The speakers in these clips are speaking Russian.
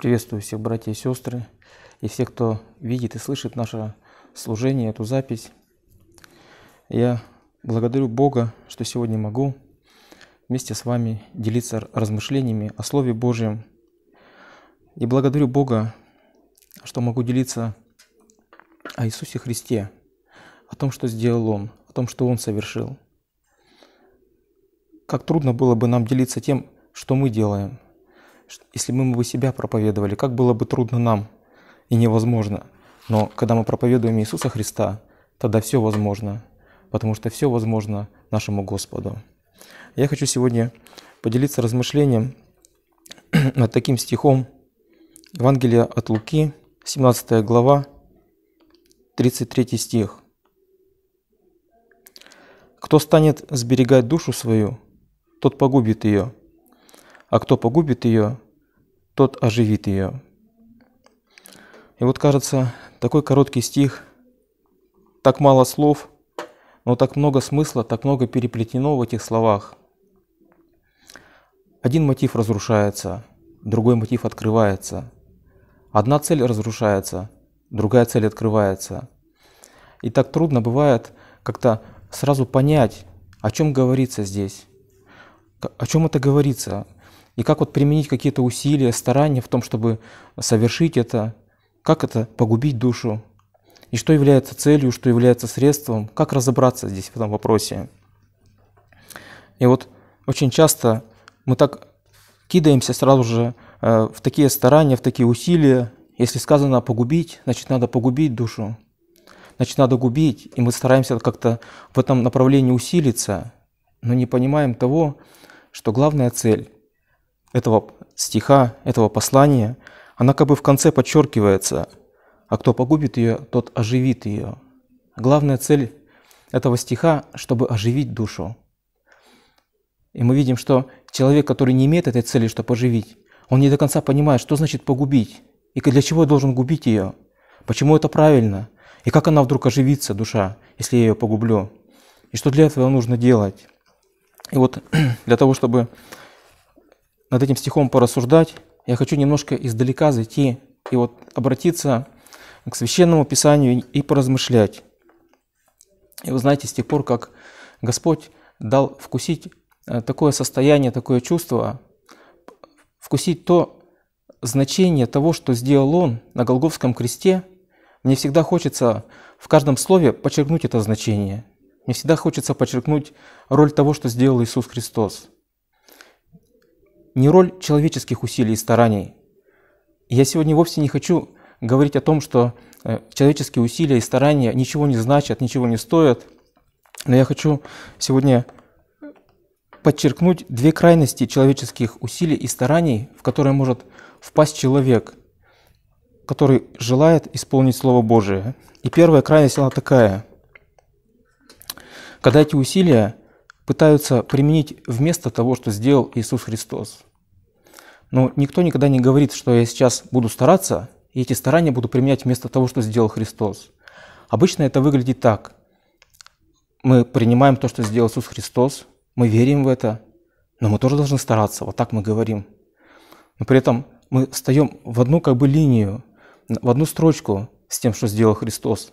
Приветствую всех братья и сестры, и всех, кто видит и слышит наше служение, эту запись. Я благодарю Бога, что сегодня могу вместе с вами делиться размышлениями о Слове Божьем. И благодарю Бога, что могу делиться о Иисусе Христе, о том, что сделал Он, о том, что Он совершил. Как трудно было бы нам делиться тем, что мы делаем – если мы бы себя проповедовали, как было бы трудно нам и невозможно. Но когда мы проповедуем Иисуса Христа, тогда все возможно, потому что все возможно нашему Господу. Я хочу сегодня поделиться размышлением над таким стихом Евангелия от Луки, 17 глава, 33 стих. «Кто станет сберегать душу свою, тот погубит ее, а кто погубит ее, тот оживит ее. И вот кажется, такой короткий стих, так мало слов, но так много смысла, так много переплетено в этих словах. Один мотив разрушается, другой мотив открывается. Одна цель разрушается, другая цель открывается. И так трудно бывает как-то сразу понять, о чем говорится здесь, о чем это говорится, и как вот применить какие-то усилия, старания в том, чтобы совершить это, как это погубить душу, и что является целью, что является средством, как разобраться здесь в этом вопросе. И вот очень часто мы так кидаемся сразу же э, в такие старания, в такие усилия. Если сказано «погубить», значит, надо погубить душу. Значит, надо губить, и мы стараемся как-то в этом направлении усилиться, но не понимаем того, что главная цель этого стиха, этого послания, она как бы в конце подчеркивается, а кто погубит ее, тот оживит ее. Главная цель этого стиха, чтобы оживить душу. И мы видим, что человек, который не имеет этой цели, чтобы оживить, он не до конца понимает, что значит погубить, и для чего я должен губить ее, почему это правильно, и как она вдруг оживится, душа, если я ее погублю, и что для этого нужно делать. И вот для того, чтобы над этим стихом порассуждать, я хочу немножко издалека зайти и вот обратиться к Священному Писанию и поразмышлять. И вы знаете, с тех пор, как Господь дал вкусить э, такое состояние, такое чувство, вкусить то значение того, что сделал Он на Голговском кресте, мне всегда хочется в каждом слове подчеркнуть это значение. Мне всегда хочется подчеркнуть роль того, что сделал Иисус Христос – не роль человеческих усилий и стараний. Я сегодня вовсе не хочу говорить о том, что э, человеческие усилия и старания ничего не значат, ничего не стоят, но я хочу сегодня подчеркнуть две крайности человеческих усилий и стараний, в которые может впасть человек, который желает исполнить Слово Божие. И первая крайность, она такая. Когда эти усилия пытаются применить вместо того, что сделал Иисус Христос. Но никто никогда не говорит, что я сейчас буду стараться, и эти старания буду применять вместо того, что сделал Христос. Обычно это выглядит так. Мы принимаем то, что сделал Иисус Христос, мы верим в это, но мы тоже должны стараться, вот так мы говорим. Но при этом мы встаем в одну как бы линию, в одну строчку с тем, что сделал Христос.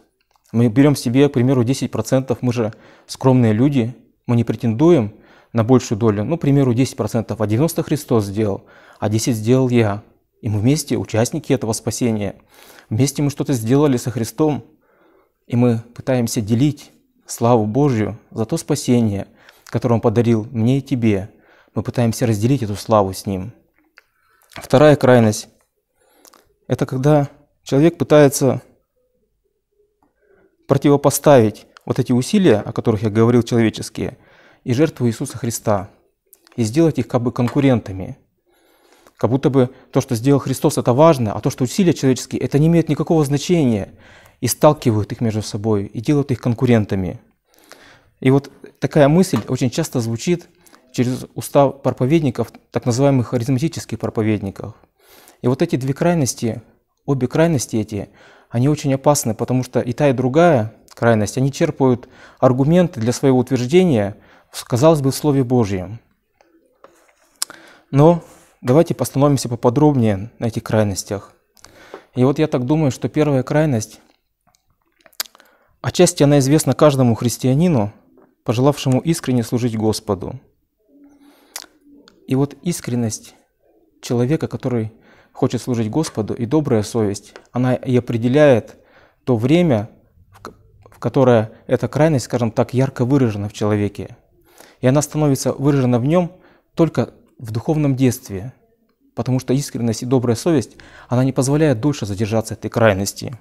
Мы берем себе, к примеру, 10%, мы же скромные люди – мы не претендуем на большую долю. Ну, к примеру, 10%, а 90 Христос сделал, а 10 сделал я. И мы вместе участники этого спасения. Вместе мы что-то сделали со Христом, и мы пытаемся делить славу Божью за то спасение, которое Он подарил мне и тебе. Мы пытаемся разделить эту славу с Ним. Вторая крайность – это когда человек пытается противопоставить вот эти усилия, о которых я говорил, человеческие, и жертву Иисуса Христа, и сделать их как бы конкурентами. Как будто бы то, что сделал Христос, это важно, а то, что усилия человеческие, это не имеет никакого значения, и сталкивают их между собой, и делают их конкурентами. И вот такая мысль очень часто звучит через уста проповедников, так называемых аритметических проповедников. И вот эти две крайности, обе крайности эти, они очень опасны, потому что и та, и другая крайность, они черпают аргументы для своего утверждения, казалось бы, в Слове Божьем. Но давайте постановимся поподробнее на этих крайностях. И вот я так думаю, что первая крайность, отчасти она известна каждому христианину, пожелавшему искренне служить Господу. И вот искренность человека, который хочет служить Господу, и добрая совесть, она и определяет то время, в которой эта крайность, скажем так, ярко выражена в человеке. И она становится выражена в нем только в духовном действии, потому что искренность и добрая совесть, она не позволяет дольше задержаться этой крайности.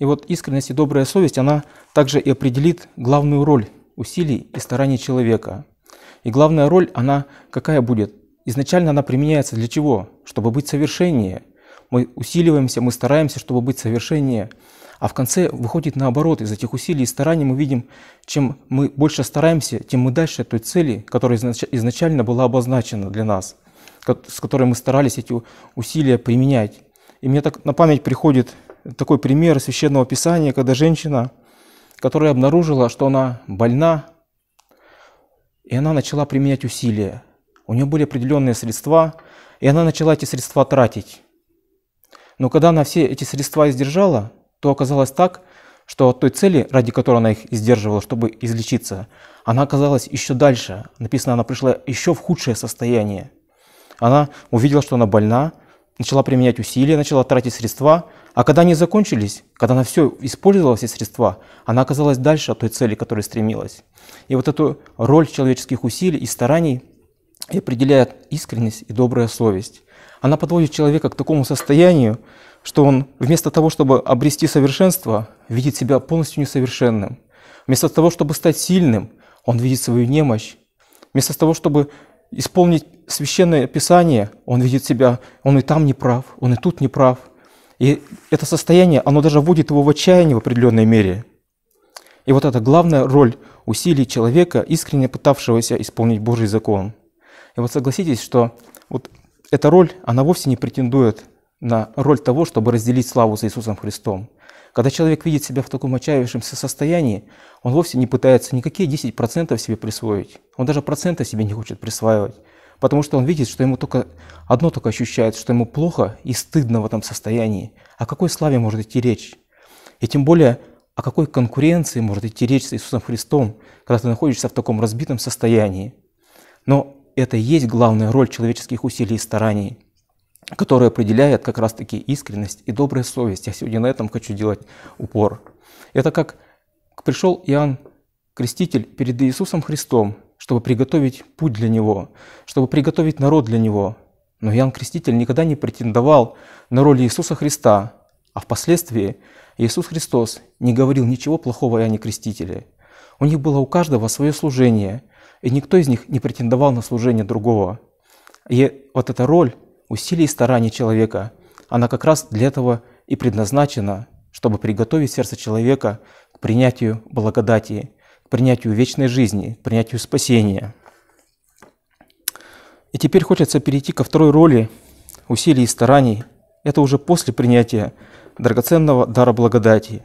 И вот искренность и добрая совесть, она также и определит главную роль усилий и стараний человека. И главная роль, она какая будет? Изначально она применяется для чего? Чтобы быть совершеннее – мы усиливаемся, мы стараемся, чтобы быть совершеннее. А в конце выходит наоборот, из этих усилий и стараний мы видим, чем мы больше стараемся, тем мы дальше от той цели, которая изначально была обозначена для нас, с которой мы старались эти усилия применять. И мне так на память приходит такой пример Священного Писания, когда женщина, которая обнаружила, что она больна, и она начала применять усилия. У нее были определенные средства, и она начала эти средства тратить. Но когда она все эти средства издержала, то оказалось так, что от той цели, ради которой она их издерживала, чтобы излечиться, она оказалась еще дальше. Написано, она пришла еще в худшее состояние. Она увидела, что она больна, начала применять усилия, начала тратить средства, а когда они закончились, когда она все использовала, все средства, она оказалась дальше от той цели, к которой стремилась. И вот эту роль человеческих усилий и стараний – и определяет искренность и добрая совесть. Она подводит человека к такому состоянию, что он вместо того, чтобы обрести совершенство, видит себя полностью несовершенным. Вместо того, чтобы стать сильным, он видит свою немощь. Вместо того, чтобы исполнить священное писание, он видит себя, он и там не прав, он и тут не прав. И это состояние, оно даже вводит его в отчаяние в определенной мере. И вот это главная роль усилий человека, искренне пытавшегося исполнить Божий закон – и вот согласитесь, что вот эта роль, она вовсе не претендует на роль того, чтобы разделить славу с Иисусом Христом. Когда человек видит себя в таком отчаявшемся состоянии, он вовсе не пытается никакие 10% себе присвоить. Он даже процента себе не хочет присваивать, потому что он видит, что ему только одно только ощущает, что ему плохо и стыдно в этом состоянии. О какой славе может идти речь? И тем более, о какой конкуренции может идти речь с Иисусом Христом, когда ты находишься в таком разбитом состоянии? Но это и есть главная роль человеческих усилий и стараний, которая определяет как раз-таки искренность и добрая совесть. Я сегодня на этом хочу делать упор. Это как пришел Иоанн Креститель перед Иисусом Христом, чтобы приготовить путь для Него, чтобы приготовить народ для Него. Но Иоанн Креститель никогда не претендовал на роль Иисуса Христа, а впоследствии Иисус Христос не говорил ничего плохого Иоанне Крестителе. У них было у каждого свое служение – и никто из них не претендовал на служение другого. И вот эта роль усилий и стараний человека, она как раз для этого и предназначена, чтобы приготовить сердце человека к принятию благодати, к принятию вечной жизни, к принятию спасения. И теперь хочется перейти ко второй роли усилий и стараний. Это уже после принятия драгоценного дара благодати.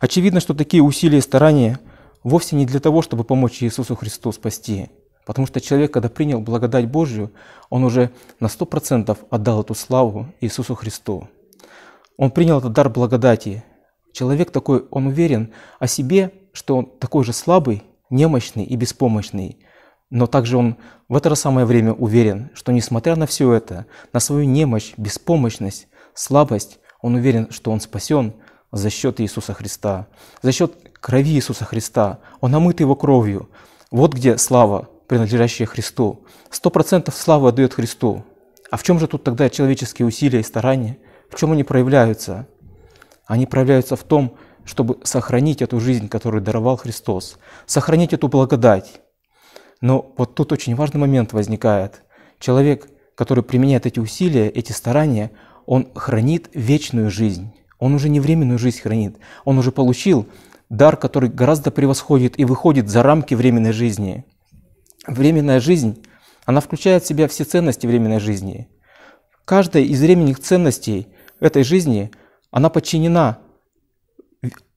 Очевидно, что такие усилия и старания вовсе не для того, чтобы помочь Иисусу Христу спасти. Потому что человек, когда принял благодать Божью, он уже на 100% отдал эту славу Иисусу Христу. Он принял этот дар благодати. Человек такой, он уверен о себе, что он такой же слабый, немощный и беспомощный. Но также он в это же самое время уверен, что несмотря на все это, на свою немощь, беспомощность, слабость, он уверен, что он спасен за счет Иисуса Христа, за счет крови Иисуса Христа. Он омыт Его кровью. Вот где слава, принадлежащая Христу. Сто процентов славы отдает Христу. А в чем же тут тогда человеческие усилия и старания? В чем они проявляются? Они проявляются в том, чтобы сохранить эту жизнь, которую даровал Христос, сохранить эту благодать. Но вот тут очень важный момент возникает. Человек, который применяет эти усилия, эти старания, он хранит вечную жизнь. Он уже не временную жизнь хранит. Он уже получил дар, который гораздо превосходит и выходит за рамки временной жизни. Временная жизнь, она включает в себя все ценности временной жизни. Каждая из временных ценностей этой жизни, она подчинена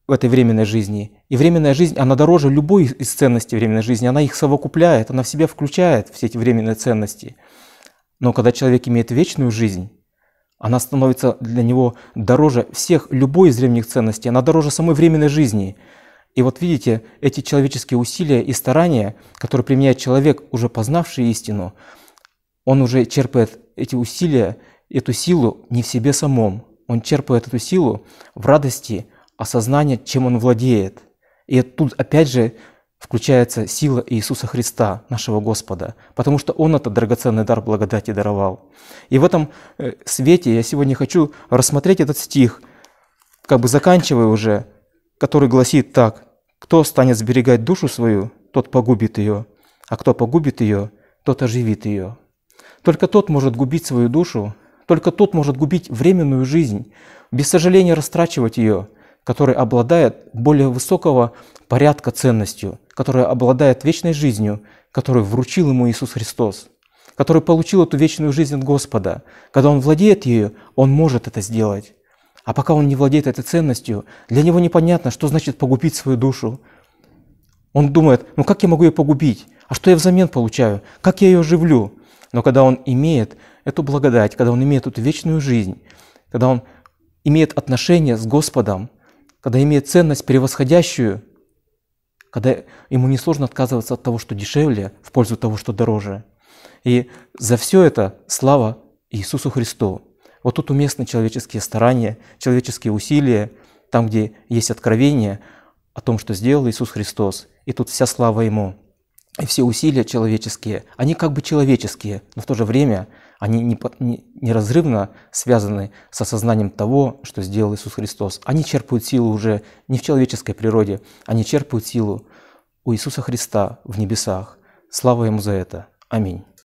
в этой временной жизни. И временная жизнь, она дороже любой из ценностей временной жизни, она их совокупляет, она в себя включает все эти временные ценности. Но когда человек имеет вечную жизнь, она становится для него дороже всех, любой из древних ценностей, она дороже самой временной жизни. И вот видите, эти человеческие усилия и старания, которые применяет человек, уже познавший истину, он уже черпает эти усилия, эту силу не в себе самом. Он черпает эту силу в радости осознания, чем он владеет. И тут опять же включается сила Иисуса Христа, нашего Господа, потому что Он этот драгоценный дар благодати даровал. И в этом э, свете я сегодня хочу рассмотреть этот стих, как бы заканчивая уже, который гласит так, «Кто станет сберегать душу свою, тот погубит ее, а кто погубит ее, тот оживит ее». Только тот может губить свою душу, только тот может губить временную жизнь, без сожаления растрачивать ее, который обладает более высокого порядка ценностью – которая обладает вечной жизнью, которую вручил ему Иисус Христос, который получил эту вечную жизнь от Господа. Когда он владеет ею, он может это сделать. А пока он не владеет этой ценностью, для него непонятно, что значит погубить свою душу. Он думает, ну как я могу ее погубить? А что я взамен получаю? Как я ее оживлю? Но когда он имеет эту благодать, когда он имеет эту вечную жизнь, когда он имеет отношение с Господом, когда имеет ценность превосходящую когда ему несложно отказываться от того, что дешевле, в пользу того, что дороже. И за все это слава Иисусу Христу. Вот тут уместны человеческие старания, человеческие усилия, там, где есть откровение о том, что сделал Иисус Христос, и тут вся слава Ему. И все усилия человеческие, они как бы человеческие, но в то же время – они неразрывно связаны с осознанием того, что сделал Иисус Христос. Они черпают силу уже не в человеческой природе, они черпают силу у Иисуса Христа в небесах. Слава Ему за это. Аминь.